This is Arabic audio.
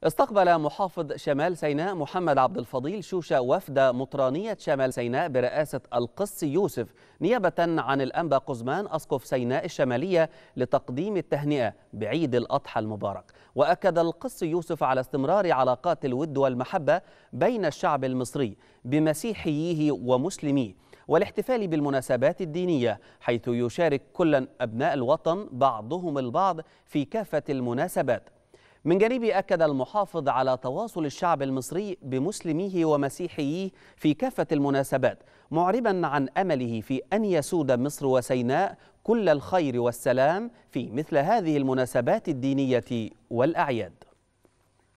استقبل محافظ شمال سيناء محمد عبد الفضيل شوشة وفد مطرانية شمال سيناء برئاسة القس يوسف نيابة عن الأنبا قزمان أسقف سيناء الشمالية لتقديم التهنئة بعيد الأضحى المبارك وأكد القس يوسف على استمرار علاقات الود والمحبة بين الشعب المصري بمسيحييه ومسلميه والاحتفال بالمناسبات الدينية حيث يشارك كل أبناء الوطن بعضهم البعض في كافة المناسبات من جانبه أكد المحافظ على تواصل الشعب المصري بمسلميه ومسيحيه في كافة المناسبات معربا عن أمله في أن يسود مصر وسيناء كل الخير والسلام في مثل هذه المناسبات الدينية والأعياد